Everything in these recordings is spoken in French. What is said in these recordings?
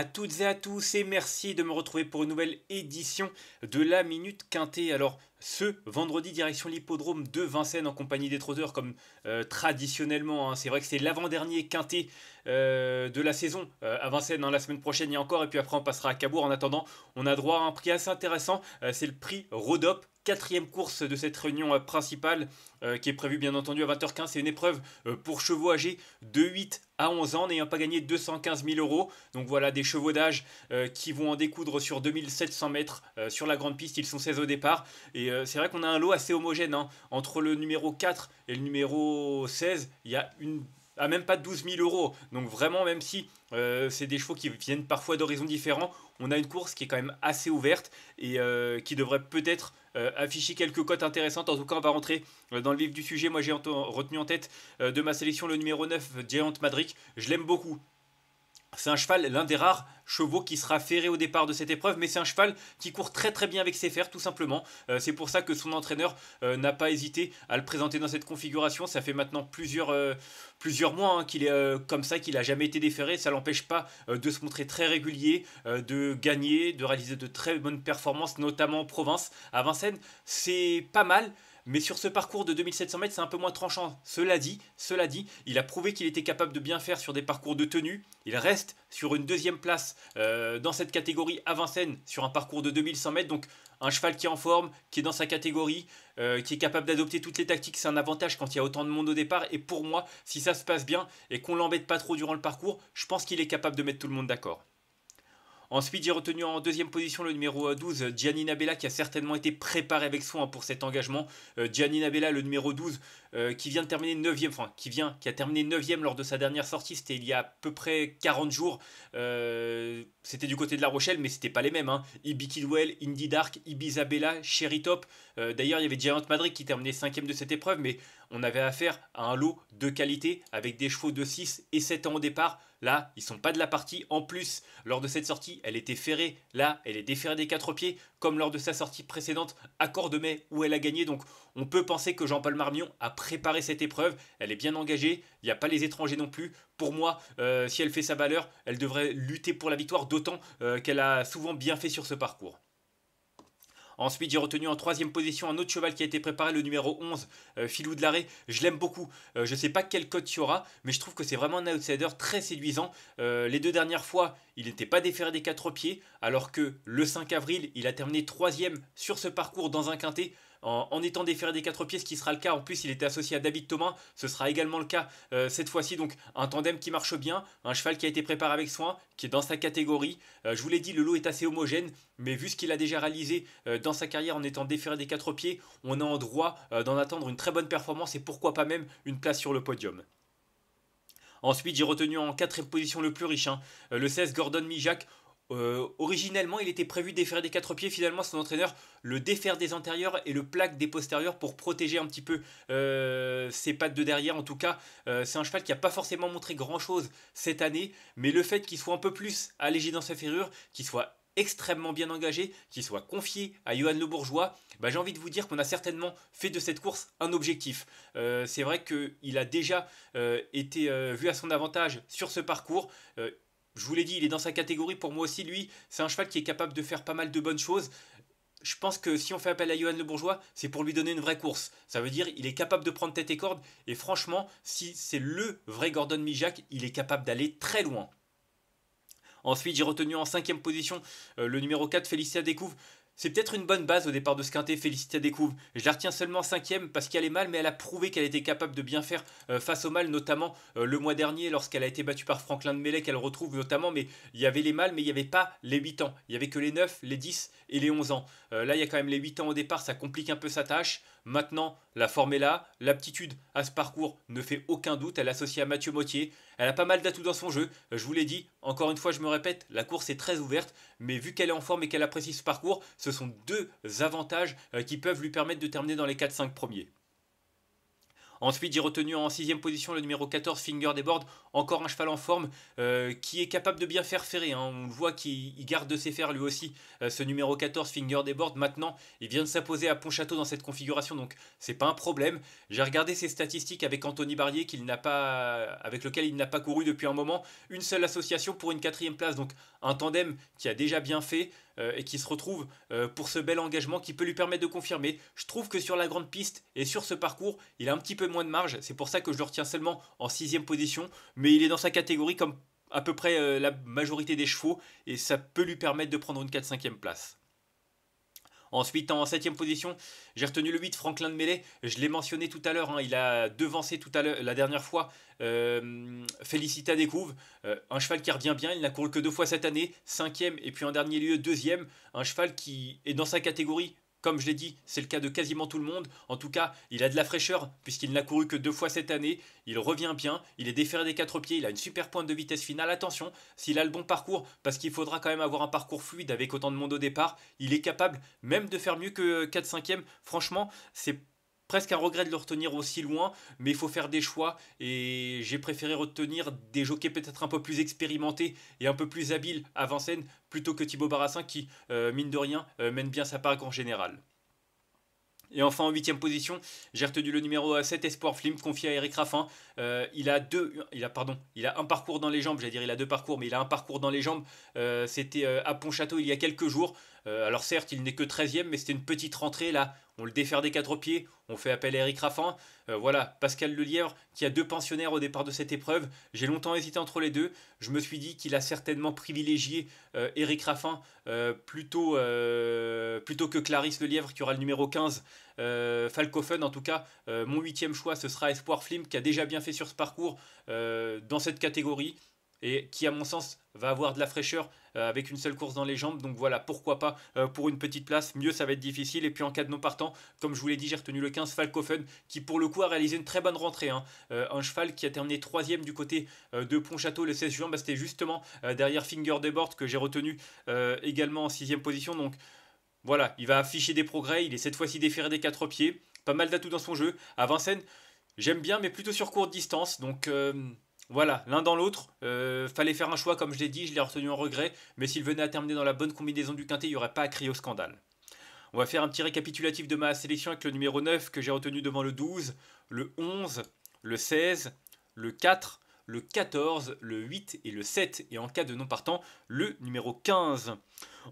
à toutes et à tous et merci de me retrouver pour une nouvelle édition de la Minute Quintée. Alors ce vendredi direction l'hippodrome de Vincennes en compagnie des trotteurs comme euh, traditionnellement. Hein. C'est vrai que c'est l'avant-dernier quintet euh, de la saison euh, à Vincennes hein, la semaine prochaine il y a encore et puis après on passera à Cabourg. En attendant on a droit à un prix assez intéressant, c'est le prix Rodop quatrième course de cette réunion principale euh, qui est prévue bien entendu à 20h15. C'est une épreuve euh, pour chevaux âgés de 8 à 11 ans n'ayant pas gagné 215 000 euros. Donc voilà des chevaux d'âge euh, qui vont en découdre sur 2700 mètres sur la grande piste. Ils sont 16 au départ. Et c'est vrai qu'on a un lot assez homogène. Hein. Entre le numéro 4 et le numéro 16, il y a une à ah, même pas 12 000 euros. Donc vraiment, même si c'est des chevaux qui viennent parfois d'horizons différents, on a une course qui est quand même assez ouverte et qui devrait peut-être euh, afficher quelques cotes intéressantes. En tout cas, on va rentrer euh, dans le vif du sujet. Moi, j'ai retenu en tête euh, de ma sélection le numéro 9, Giant Madrick. Je l'aime beaucoup. C'est un cheval, l'un des rares chevaux qui sera ferré au départ de cette épreuve, mais c'est un cheval qui court très très bien avec ses fers, tout simplement. Euh, c'est pour ça que son entraîneur euh, n'a pas hésité à le présenter dans cette configuration. Ça fait maintenant plusieurs, euh, plusieurs mois hein, qu'il est comme ça, qu'il n'a jamais été déferré. Ça l'empêche pas de se montrer très régulier, de gagner, de réaliser de très bonnes performances, notamment en province. À Vincennes, c'est pas mal mais sur ce parcours de 2700 mètres, c'est un peu moins tranchant. Cela dit, cela dit, il a prouvé qu'il était capable de bien faire sur des parcours de tenue. Il reste sur une deuxième place euh, dans cette catégorie à Vincennes sur un parcours de 2100 mètres. Donc un cheval qui est en forme, qui est dans sa catégorie, euh, qui est capable d'adopter toutes les tactiques, c'est un avantage quand il y a autant de monde au départ. Et pour moi, si ça se passe bien et qu'on l'embête pas trop durant le parcours, je pense qu'il est capable de mettre tout le monde d'accord. Ensuite, j'ai retenu en deuxième position le numéro 12, euh, Gianni Bella, qui a certainement été préparé avec soin pour cet engagement. Euh, Gianni Bella, le numéro 12, euh, qui vient de terminer 9e, enfin, qui vient, qui a terminé 9e lors de sa dernière sortie, c'était il y a à peu près 40 jours. c'était du côté de La Rochelle, mais c'était pas les mêmes. Hein. Ibi Kidwell, Indy Dark, ibisabella Sherry Top. Euh, d'ailleurs, il y avait Giant Madrid qui terminait cinquième de cette épreuve, mais on avait affaire à un lot de qualité avec des chevaux de 6 et 7 ans au départ. Là, ils sont pas de la partie. En plus, lors de cette sortie, elle était ferrée. Là, elle est déferrée des quatre pieds, comme lors de sa sortie précédente à Cordemais où elle a gagné. Donc, on peut penser que Jean-Paul Marmion a préparé cette épreuve. Elle est bien engagée. Il n'y a pas les étrangers non plus. Pour moi, euh, si elle fait sa valeur, elle devrait lutter pour la victoire, d'autant euh, qu'elle a souvent bien fait sur ce parcours. Ensuite, j'ai retenu en troisième position un autre cheval qui a été préparé, le numéro 11, euh, Filou de l'arrêt. Je l'aime beaucoup. Euh, je ne sais pas quel code il y aura, mais je trouve que c'est vraiment un outsider très séduisant. Euh, les deux dernières fois, il n'était pas déféré des quatre pieds, alors que le 5 avril, il a terminé troisième sur ce parcours dans un quintet en, étant déféré des quatre pieds, ce qui sera le cas. En plus, il était associé à David Thomas, ce sera également le cas euh, cette fois-ci. Donc, un tandem qui marche bien, un cheval qui a été préparé avec soin, qui est dans sa catégorie. Euh, je vous l'ai dit, le lot est assez homogène, mais vu ce qu'il a déjà réalisé euh, dans sa carrière en étant déféré des quatre pieds, on a en droit d'en attendre une très bonne performance et pourquoi pas même une place sur le podium. Ensuite, j'ai retenu en quatrième position le plus riche, hein, le 16 Gordon Mijak. Euh, originellement, il était prévu de défaire des quatre pieds. Finalement, son entraîneur le défaire des antérieurs et le plaque des postérieurs pour protéger un petit peu euh, ses pattes de derrière. En tout cas, euh, c'est un cheval qui n'a pas forcément montré grand-chose cette année. Mais le fait qu'il soit un peu plus allégé dans sa ferrure, qu'il soit extrêmement bien engagé, qu'il soit confié à Johan Le Bourgeois, bah, j'ai envie de vous dire qu'on a certainement fait de cette course un objectif. c'est vrai qu'il a déjà été vu à son avantage sur ce parcours. Je vous l'ai dit, il est dans sa catégorie. Pour moi aussi, lui, c'est un cheval qui est capable de faire pas mal de bonnes choses. Je pense que si on fait appel à Johan Le Bourgeois, c'est pour lui donner une vraie course. Ça veut dire qu'il est capable de prendre tête et corde. Et franchement, si c'est le vrai Gordon Mijac, il est capable d'aller très loin. Ensuite, j'ai retenu en cinquième position euh, le numéro 4, Félicia Découvre. C'est peut-être une bonne base au départ de ce quintet, Félicita Découvre. Je la retiens seulement cinquième parce qu'elle est mal, mais elle a prouvé qu'elle était capable de bien faire euh, face au mal, notamment euh, le mois dernier lorsqu'elle a été battue par Franklin de Mellet, qu'elle retrouve notamment, mais il y avait les mâles, mais il n'y avait pas les 8 ans. Il n'y avait que les 9, les 10 et les 11 ans. Euh, là, il y a quand même les 8 ans au départ, ça complique un peu sa tâche. Maintenant, la forme est là, l'aptitude à ce parcours ne fait aucun doute, elle associe à Mathieu Mottier, elle a pas mal d'atouts dans son jeu. Euh, je vous l'ai dit, encore une fois, je me répète, la course est très ouverte, mais vu qu'elle est en forme et qu'elle apprécie ce parcours, ce sont deux avantages euh, qui peuvent lui permettre de terminer dans les 4-5 premiers. Ensuite, j'ai retenu en sixième position le numéro 14, Finger des boards, encore un cheval en forme euh, qui est capable de bien faire ferrer. Hein. On le voit qu'il garde de ses fers lui aussi, euh, ce numéro 14, Finger des boards. Maintenant, il vient de s'imposer à Pontchâteau dans cette configuration, donc c'est pas un problème. J'ai regardé ses statistiques avec Anthony Barrier, qu'il n'a pas, avec lequel il n'a pas couru depuis un moment. Une seule association pour une quatrième place, donc un tandem qui a déjà bien fait. Euh, et qui se retrouve euh, pour ce bel engagement qui peut lui permettre de confirmer. Je trouve que sur la grande piste et sur ce parcours, il a un petit peu moins de marge. C'est pour ça que je le retiens seulement en sixième position, mais il est dans sa catégorie comme à peu près euh, la majorité des chevaux et ça peut lui permettre de prendre une 4-5e place. Ensuite, en 7 position, j'ai retenu le 8, Franklin de Mêlée. Je l'ai mentionné tout à l'heure, hein. il a devancé tout à la dernière fois euh, Félicita Découve. Euh, un cheval qui revient bien, il n'a couru que deux fois cette année, 5 et puis en dernier lieu, 2 Un cheval qui est dans sa catégorie, comme je l'ai dit, c'est le cas de quasiment tout le monde. En tout cas, il a de la fraîcheur puisqu'il n'a couru que deux fois cette année. Il revient bien, il est déféré des quatre pieds, il a une super pointe de vitesse finale. Attention, s'il a le bon parcours, parce qu'il faudra quand même avoir un parcours fluide avec autant de monde au départ, il est capable même de faire mieux que 4-5e. Franchement, c'est presque un regret de le retenir aussi loin, mais il faut faire des choix et j'ai préféré retenir des jockeys peut-être un peu plus expérimentés et un peu plus habiles avant scène plutôt que Thibaut Barassin qui, euh, mine de rien, euh, mène bien sa part en général. Et enfin en huitième position, j'ai retenu le numéro 7 Espoir Flim confié à Eric Raffin. Euh, il a deux, il a pardon, il a un parcours dans les jambes. J'allais dire il a deux parcours, mais il a un parcours dans les jambes. C'était à Pontchâteau il y a quelques jours. Euh, alors certes, il n'est que 13e, mais c'était une petite rentrée là. On le défère des quatre pieds, on fait appel à Eric Raffin. Euh, voilà, Pascal Lelièvre, qui a deux pensionnaires au départ de cette épreuve. J'ai longtemps hésité entre les deux. Je me suis dit qu'il a certainement privilégié euh, Eric Raffin plutôt, plutôt que Clarisse Lelièvre, qui aura le numéro 15. Falcofen, en tout cas, mon huitième choix, ce sera Espoir Flim, qui a déjà bien fait sur ce parcours dans cette catégorie et qui, à mon sens, va avoir de la fraîcheur euh, avec une seule course dans les jambes. Donc voilà, pourquoi pas euh, pour une petite place. Mieux, ça va être difficile. Et puis en cas de non partant, comme je vous l'ai dit, j'ai retenu le 15 Falcofen qui pour le coup a réalisé une très bonne rentrée. un hein. cheval euh, qui a terminé troisième du côté de Pontchâteau le 16 juin. Bah, c'était justement derrière Finger de Bord que j'ai retenu également en sixième position. Donc voilà, il va afficher des progrès. Il est cette fois-ci déféré des quatre pieds. Pas mal d'atouts dans son jeu. À Vincennes, j'aime bien, mais plutôt sur courte distance. Donc. Voilà, l'un dans l'autre, euh, fallait faire un choix, comme je l'ai dit, je l'ai retenu en regret, mais s'il venait à terminer dans la bonne combinaison du quintet, il n'y aurait pas à crier au scandale. On va faire un petit récapitulatif de ma sélection avec le numéro 9 que j'ai retenu devant le 12, le 11, le 16, le 4, le 14, le 8 et le 7, et en cas de non partant, le numéro 15.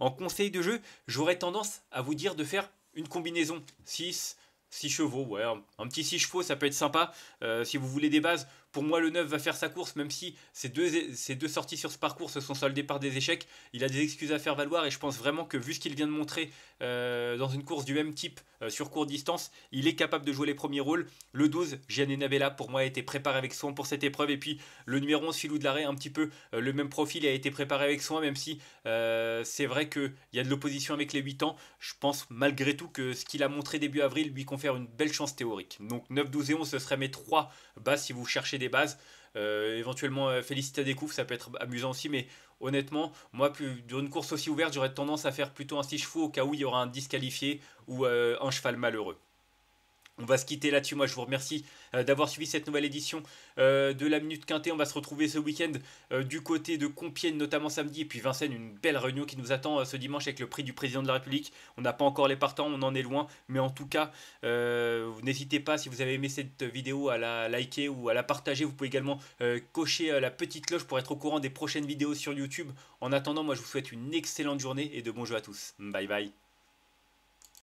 En conseil de jeu, j'aurais tendance à vous dire de faire une combinaison 6, 6 chevaux, ouais, un petit 6 chevaux, ça peut être sympa. Euh, si vous voulez des bases, pour moi, le 9 va faire sa course, même si ses deux, sorties sur ce parcours se sont soldées par des échecs. Il a des excuses à faire valoir et je pense vraiment que vu ce qu'il vient de montrer euh, dans une course du même type euh, sur courte distance, il est capable de jouer les premiers rôles. Le 12, Gianni Nabella, pour moi, a été préparé avec soin pour cette épreuve. Et puis le numéro 11, Filou de l'arrêt, un petit peu euh, le même profil a été préparé avec soin, même si c'est vrai qu'il y a de l'opposition avec les 8 ans. Je pense malgré tout que ce qu'il a montré début avril lui confère une belle chance théorique. Donc 9, 12 et 11, ce seraient mes 3 bas si vous cherchez des bases. Euh, éventuellement éventuellement, des coups, ça peut être amusant aussi, mais honnêtement, moi, plus, dans une course aussi ouverte, j'aurais tendance à faire plutôt un 6 chevaux au cas où il y aura un disqualifié ou euh, un cheval malheureux. On va se quitter là-dessus. Moi, je vous remercie euh, d'avoir suivi cette nouvelle édition euh, de la Minute Quintée. On va se retrouver ce week-end euh, du côté de Compiègne, notamment samedi, et puis Vincennes, une belle réunion qui nous attend ce dimanche avec le prix du président de la République. On n'a pas encore les partants, on en est loin, mais en tout cas, n'hésitez pas, si vous avez aimé cette vidéo, à la liker ou à la partager. Vous pouvez également cocher la petite cloche pour être au courant des prochaines vidéos sur YouTube. En attendant, moi, je vous souhaite une excellente journée et de bons jeux à tous. Bye bye.